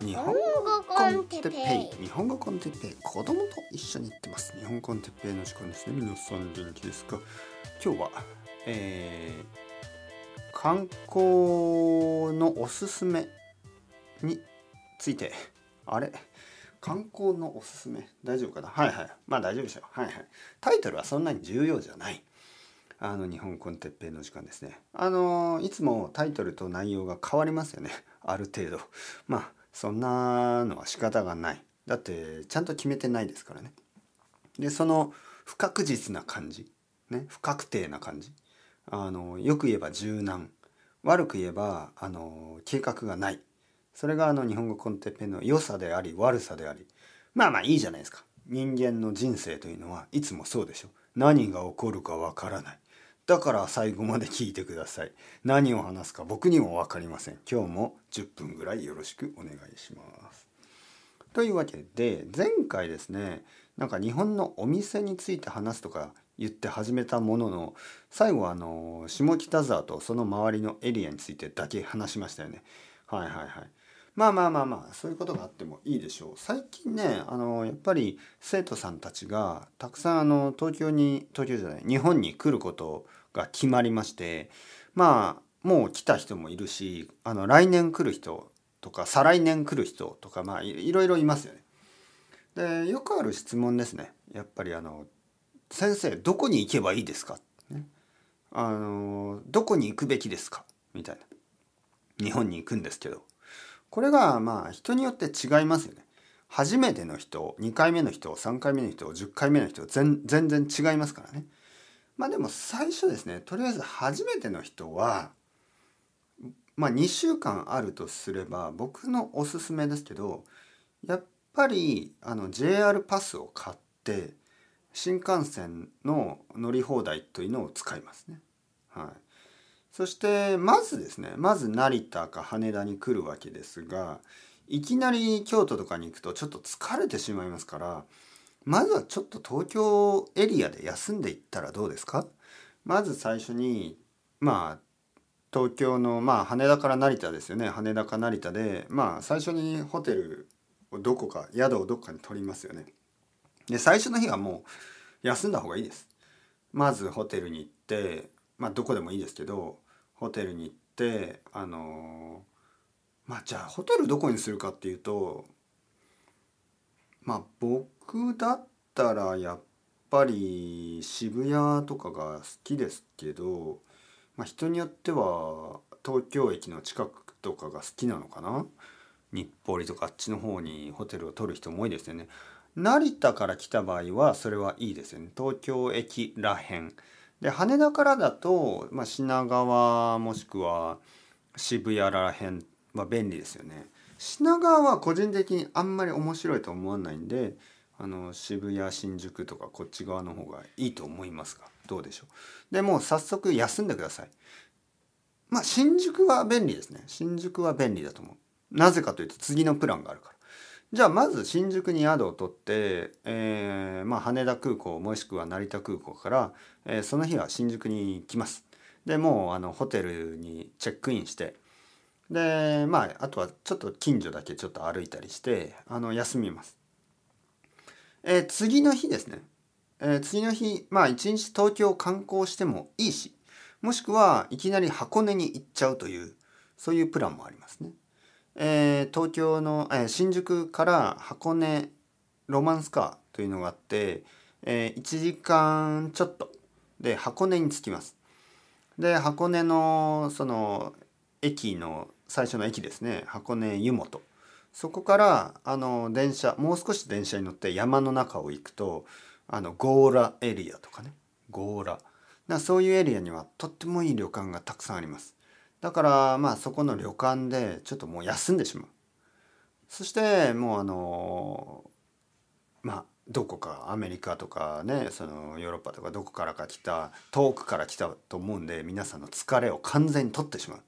日本語コンテッペイ日本語コンテッペイ子供と一緒に行ってます日本コンテッペイの時間ですね皆さん元気ですか今日は、えー、観光のおすすめについてあれ観光のおすすめ大丈夫かなはいはいまあ大丈夫でしょうはいはいタイトルはそんなに重要じゃないあの日本コンテッペイの時間ですねあのいつもタイトルと内容が変わりますよねある程度まあそんなのは仕方がないだってちゃんと決めてないですからねでその不確実な感じ、ね、不確定な感じあのよく言えば柔軟悪く言えばあの計画がないそれがあの日本語コンテッペの良さであり悪さでありまあまあいいじゃないですか人間の人生というのはいつもそうでしょ何が起こるかわからないだから最後まで聞いてください。何を話すか僕にも分かりません。今日も10分ぐらいよろしくお願いします。というわけで前回ですねなんか日本のお店について話すとか言って始めたものの最後はあの下北沢とその周りのエリアについてだけ話しましたよね。はいはいはい。まあまあまあまあそういうことがあってもいいでしょう最近ねあのやっぱり生徒さんたちがたくさんあの東京に東京じゃない日本に来ることが決まりましてまあもう来た人もいるしあの来年来る人とか再来年来る人とかまあいろいろいますよね。でよくある質問ですねやっぱりあの「先生どこに行けばいいですか?」ねあの「どこに行くべきですか?」みたいな。日本に行くんですけどこれがまあ人によって違いますよね。初めての人2回目の人3回目の人10回目の人全然違いますからね。まあでも最初ですねとりあえず初めての人はまあ2週間あるとすれば僕のおすすめですけどやっぱりあの JR パスを買って新幹線の乗り放題というのを使いますね。はい、そしてまずですねまず成田か羽田に来るわけですがいきなり京都とかに行くとちょっと疲れてしまいますからまずはちょっと東京エリアで休んでいったらどうですかまず最初にまあ東京のまあ羽田から成田ですよね羽田か成田でまあ最初にホテルをどこか宿をどこかに取りますよね。で最初の日はもう休んだ方がいいです。まずホテルに行ってまあ、どこでもいいですけどホテルに行ってあのまあじゃあホテルどこにするかっていうとまあ僕だったらやっぱり渋谷とかが好きですけど、まあ、人によっては東京駅の近くとかが好きなのかな日暮里とかあっちの方にホテルを取る人も多いですよね。成田から来た場合はそれはいいですよね。東京駅らへん。で羽田からだと、まあ、品川もしくは渋谷らへんは便利ですよね品川は個人的にあんまり面白いと思わないんであの渋谷新宿とかこっち側の方がいいと思いますがどうでしょうでもう早速休んでくださいまあ新宿は便利ですね新宿は便利だと思うなぜかというと次のプランがあるからじゃあまず新宿に宿を取って、えー、まあ、羽田空港もしくは成田空港から、えー、その日は新宿に来ます。でもうあのホテルにチェックインしてでまああとはちょっと近所だけちょっと歩いたりしてあの休みます。えー、次の日ですね、え次の日まあ一日東京を観光してもいいしもしくはいきなり箱根に行っちゃうというそういうプランもありますね。えー、東京の、えー、新宿から箱根ロマンスカーというのがあって、えー、1時間ちょっとで箱根に着きますで箱根のその駅の最初の駅ですね箱根湯本そこからあの電車もう少し電車に乗って山の中を行くとあの強羅エリアとかね強羅ラそういうエリアにはとってもいい旅館がたくさんありますだからまあそこの旅館でちょっともう休んでしまうそしてもうあのまあどこかアメリカとかねそのヨーロッパとかどこからか来た遠くから来たと思うんで皆さんの疲れを完全に取ってしまう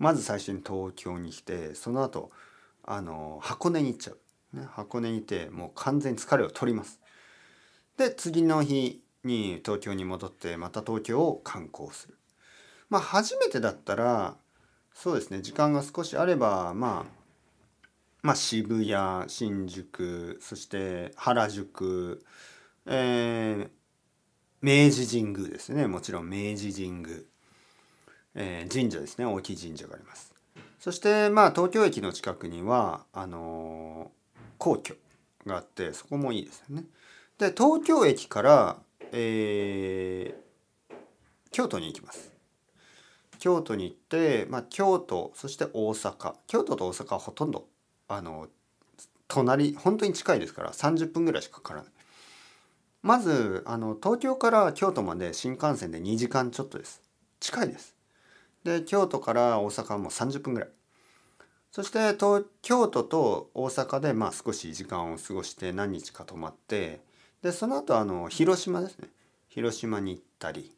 まず最初に東京に来てその後あの箱根に行っちゃう、ね、箱根にいてもう完全に疲れを取りますで次の日に東京に戻ってまた東京を観光するまあ初めてだったらそうですね時間が少しあればまあまあ、渋谷新宿そして原宿、えー、明治神宮ですねもちろん明治神宮、えー、神社ですね大きい神社がありますそしてまあ東京駅の近くにはあのー、皇居があってそこもいいですよねで東京駅から、えー、京都に行きます京都に行って、まあ、京都そして大阪京都と大阪はほとんどあの隣本当に近いですから30分ぐらいしかかからないまずあの東京から京都まで新幹線で2時間ちょっとです近いですで京都から大阪はもう30分ぐらいそして東京都と大阪でまあ少し時間を過ごして何日か泊まってでその後あの広島ですね広島に行ったり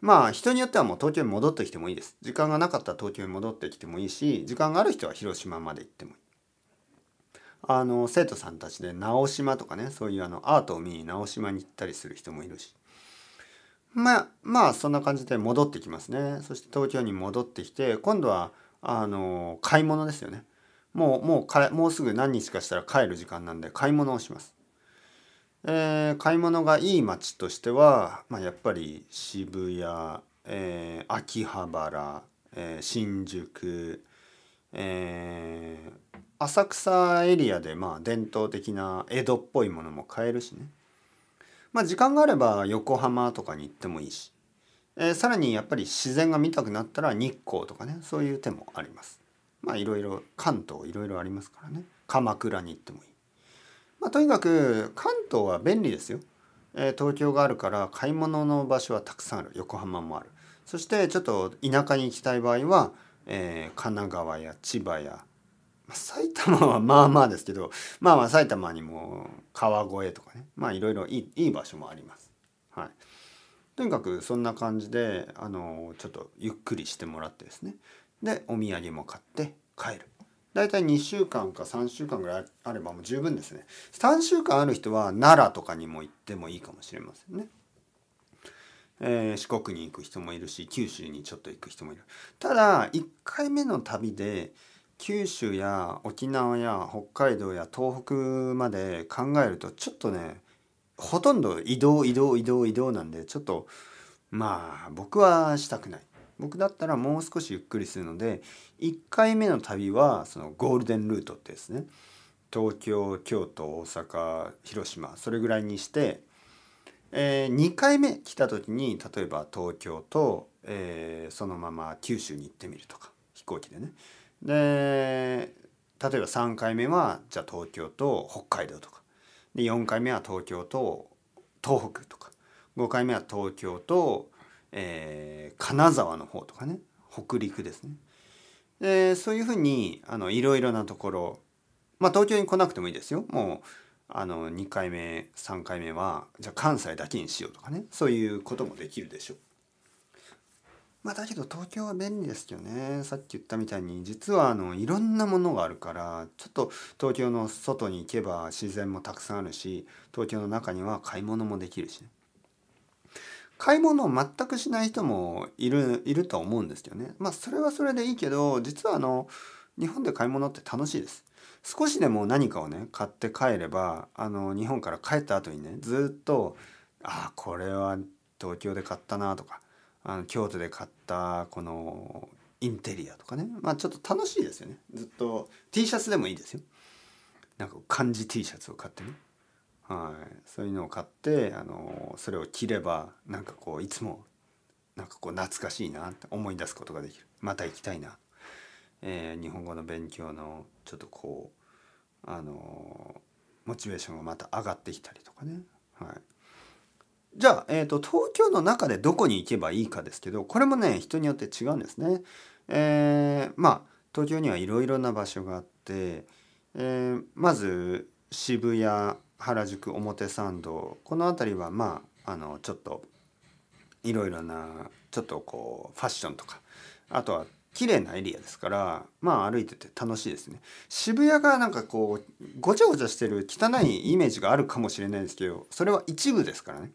まあ人によってはもう東京に戻ってきてもいいです時間がなかったら東京に戻ってきてもいいし時間がある人は広島まで行ってもいいあの生徒さんたちで直島とかねそういうあのアートを見に直島に行ったりする人もいるしまあまあそんな感じで戻ってきますねそして東京に戻ってきて今度はあの買い物ですよねもうもうかもうすぐ何日かしたら帰る時間なんで買い物をしますえー、買い物がいい街としては、まあ、やっぱり渋谷、えー、秋葉原、えー、新宿、えー、浅草エリアでまあ伝統的な江戸っぽいものも買えるしね、まあ、時間があれば横浜とかに行ってもいいし、えー、さらにやっぱり自然が見たくなったら日光とかねそういう手もあります。まあいろいろ関東いろいろありますからね鎌倉に行ってもいい。まあ、とにかく関東は便利ですよ、えー、東京があるから買い物の場所はたくさんある横浜もあるそしてちょっと田舎に行きたい場合は、えー、神奈川や千葉や、まあ、埼玉は まあまあですけどまあまあ埼玉にも川越とかねまあいろいろいい場所もあります。はい、とにかくそんな感じであのちょっとゆっくりしてもらってですねでお土産も買って帰る。大体2週間か3週間ぐらいあればもう十分ですね。3週間ある人は奈良とかにも行ってもいいかもしれませんね。えー、四国に行く人もいるし九州にちょっと行く人もいる。ただ1回目の旅で九州や沖縄や北海道や東北まで考えるとちょっとねほとんど移動移動移動移動なんでちょっとまあ僕はしたくない。僕だったらもう少しゆっくりするので1回目の旅はそのゴールデンルートってですね東京京都大阪広島それぐらいにして、えー、2回目来た時に例えば東京と、えー、そのまま九州に行ってみるとか飛行機でね。で例えば3回目はじゃあ東京と北海道とかで4回目は東京と東北とか5回目は東京とえー、金沢の方とかね北陸ですねでそういうふうにあのいろいろなところまあ東京に来なくてもいいですよもうあの2回目3回目はじゃあ関西だけにしようとかねそういうこともできるでしょう。まあ、だけど東京は便利ですけどねさっき言ったみたいに実はあのいろんなものがあるからちょっと東京の外に行けば自然もたくさんあるし東京の中には買い物もできるし、ね、買い物を全くしない人もいるいると思うんですけどねまあそれはそれでいいけど実はあの日本で買い物って楽しいです少しでも何かをね買って帰ればあの日本から帰った後にねずっとああこれは東京で買ったなとかあの京都で買ったこのインテリアとかねまあちょっと楽しいですよねずっと T シャツでもいいですよなんか漢字 T シャツを買ってねはい、そういうのを買ってあのそれを着ればなんかこういつもなんかこう懐かしいなって思い出すことができるまた行きたいな、えー、日本語の勉強のちょっとこうあのモチベーションがまた上がってきたりとかね、はい、じゃあ、えーと、と東京の中でどこに行けばいいかですけどこれもね人によって違うんですね。えー、まあ東京にはいろいろな場所があって、えー、まず渋谷原宿表参道この辺りはまああのちょっといろいろなちょっとこうファッションとかあとは綺麗なエリアですからまあ歩いてて楽しいですね渋谷がなんかこうごちゃごちゃしてる汚いイメージがあるかもしれないですけどそれは一部ですからね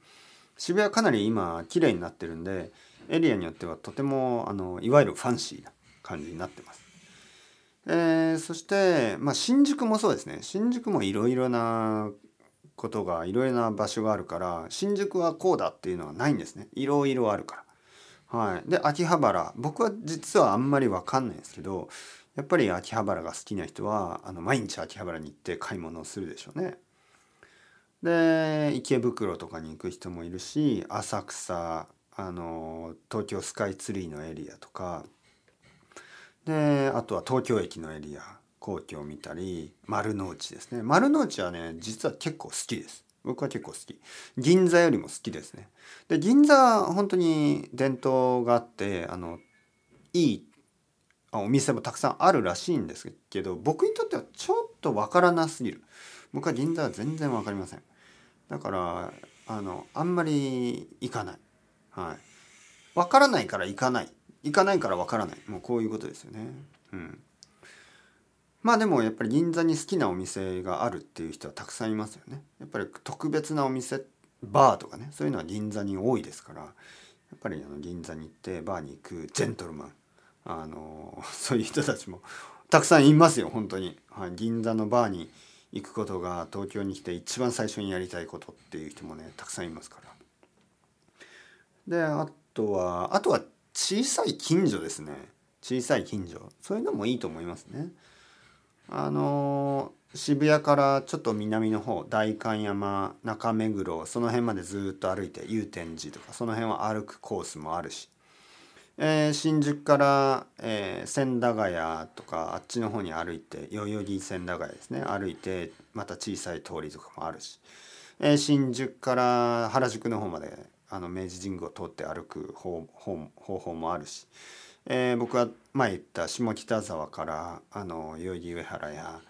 渋谷かなり今綺麗になってるんでエリアによってはとてもあのいわゆるファンシーな感じになってますえー、そして、まあ、新宿もそうですね新宿もいろいろなことがいろいろな場所があるから新宿はこうだっていうのはないんですねいろいろあるから。はい、で秋葉原僕は実はあんまりわかんないんですけどやっぱり秋葉原が好きな人はあの毎日秋葉原に行って買い物をするでしょうね。で池袋とかに行く人もいるし浅草あの東京スカイツリーのエリアとかであとは東京駅のエリア皇居を見たり丸の内ですね丸の内はね実は結構好きです僕は結構好き銀座よりも好きですねで銀座は本当に伝統があってあのいいお店もたくさんあるらしいんですけど僕にとってはちょっとわからなすぎる僕は銀座は全然わかりませんだからあのあんまり行かないはいわからないから行かない行かないからわからないもうこういうことですよねうんまあでもやっぱり銀座に好きなお店があるっていう人はたくさんいますよね。やっぱり特別なお店バーとかねそういうのは銀座に多いですからやっぱりあの銀座に行ってバーに行くジェントルマンあの そういう人たちもたくさんいますよ本当に、はい、銀座のバーに行くことが東京に来て一番最初にやりたいことっていう人もねたくさんいますからであとはあとは小さい近所ですね小さい近所そういうのもいいと思いますね。あのー、渋谷からちょっと南の方代官山中目黒その辺までずっと歩いて祐天寺とかその辺は歩くコースもあるし、えー、新宿から、えー、千駄ヶ谷とかあっちの方に歩いて代々木千駄ヶ谷ですね歩いてまた小さい通りとかもあるし、えー、新宿から原宿の方まであの明治神宮を通って歩く方方方法もあるし、えー、僕は前言った下北沢からあの代々木上原や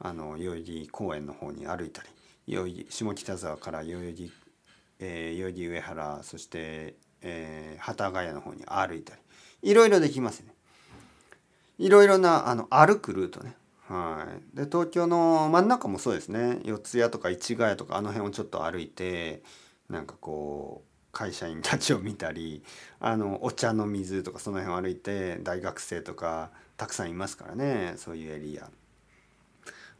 あの代々木公園の方に歩いたり代々木下北沢から代々木、えー、代々木上原そして、えー、幡ヶ谷の方に歩いたりいろいろできますね。いろいろなあの歩くルートね。はい、で東京の真ん中もそうですね四ツ谷とか市ヶ谷とかあの辺をちょっと歩いてなんかこう会社員たちを見たりあのお茶の水とかその辺を歩いて大学生とかたくさんいますからねそういうエリア。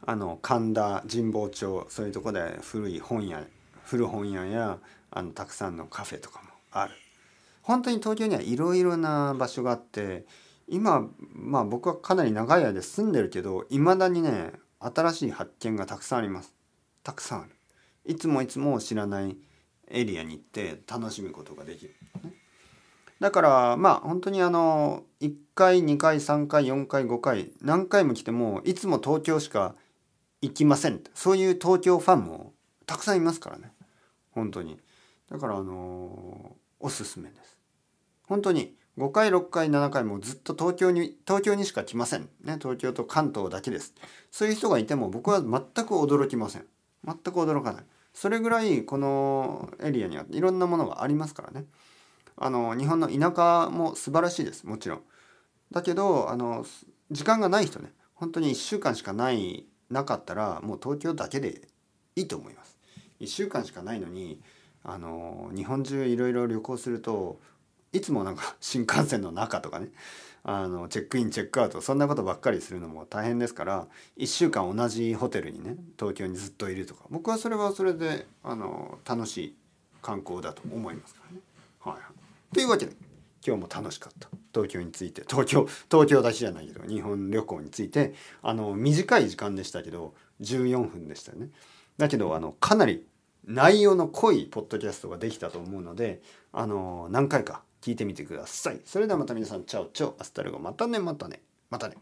あの神田神保町そういうとこで古い本屋古本屋やあのたくさんのカフェとかもある本当に東京にはいろいろな場所があって今まあ僕はかなり長い間住んでるけどいまだにね新しい発見がたくさんありますたくさんあるいつもいつも知らないエリアに行って楽しむことができる、だからまあ本当にあの1回2回3回4回5回何回も来てもいつも東京しか行きませんそういう東京ファンもたくさんいますからね本当にだからあのおすすめです本当に5回6回7回もずっと東京に東京にしか来ません、ね、東京と関東だけですそういう人がいても僕は全く驚きません全く驚かないそれぐらいこのエリアにはいろんなものがありますからねあの日本の田舎も素晴らしいですもちろんだけどあの時間がない人ね本当に1週間しかないなかったらもう東京だけでいいと思います1週間しかないのにあの日本中いろいろ旅行するといつもなんか新幹線の中とかねあのチェックインチェックアウトそんなことばっかりするのも大変ですから1週間同じホテルにね東京にずっといるとか僕はそれはそれであの楽しい観光だと思いますからね。はい、というわけで今日も楽しかった東京について東京東京だけじゃないけど日本旅行についてあの短い時間でしたけど14分でしたよね。だけどあのかなり内容の濃いポッドキャストができたと思うのであの何回か聞いてみてください。それではまた皆さん、チャオチャオ、アスタルゴ、またね、またね、またね。